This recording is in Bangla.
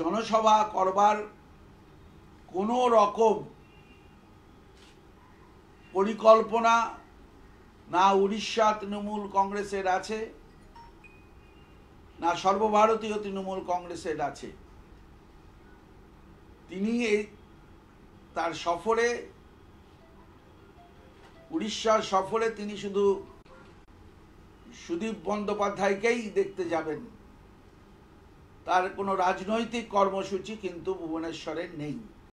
জনসভা করবার কোনো রকম পরিকল্পনা না উড়িষ্যা তৃণমূল কংগ্রেসের আছে না সর্বভারতীয় তৃণমূল কংগ্রেসের আছে তিনি এই তার সফরে উড়িষ্যার সফরে তিনি শুধু সুদীপ বন্দ্যোপাধ্যায়কেই দেখতে যাবেন তার কোনো রাজনৈতিক কর্মসূচি কিন্তু ভুবনেশ্বরের নেই